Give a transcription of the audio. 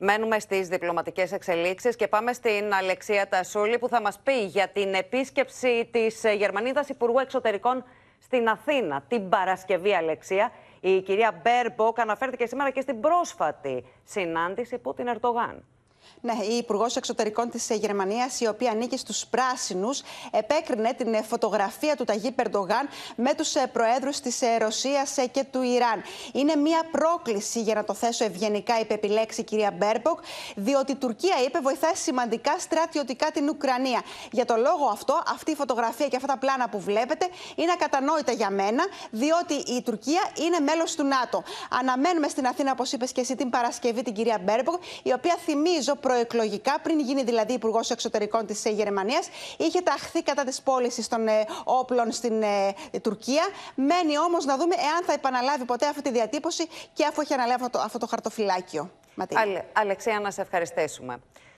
Μένουμε στις διπλωματικές εξελίξεις και πάμε στην Αλεξία Τασούλη που θα μας πει για την επίσκεψη της ε, Γερμανίδας Υπουργού Εξωτερικών στην Αθήνα την Παρασκευή, Αλεξία. Η κυρία Μπέρμποκ αναφέρθηκε σήμερα και στην πρόσφατη συνάντηση που την Ερτογάν. Ναι, η Υπουργός Εξωτερικών της ε, Γερμανίας, η οποία ανήκει στους πράσινους, επέκρινε την ε, φωτογραφία του Ταγί Περντογάν με τους ε, προέδρους της Ρωσία και του Ιράν. Είναι μία πρόκληση, για να το θέσω ευγενικά, είπε επιλέξει η κυρία Μπέρμποκ, διότι η Τουρκία, είπε, βοηθάει σημαντικά στρατιωτικά την Ουκρανία. Για τον λόγο αυτό, αυτή η φωτογραφία και αυτά τα πλάνα που βλέπετε είναι ακατανόητα για μένα, διότι η Τουρκία είναι μέλος του ΝΑΤΟ. Αναμένουμε στην Αθήνα, όπως είπες και εσύ, την Παρασκευή την κυρία Μπέρμποκ, η οποία θυμίζω προεκλογικά, πριν γίνει δηλαδή υπουργός εξωτερικών της ε, Γερμανίας, είχε ταχθεί κατά της πώλησης των ε, όπλων στην ε, Τουρκία. Μένει όμως να δούμε εάν θα επαναλάβει ποτέ αυτή τη διατύπωση και αφού έχει αναλάβει αυτό το, χαρτοφυλάκιο. Αλεξία, να σε ευχαριστήσουμε.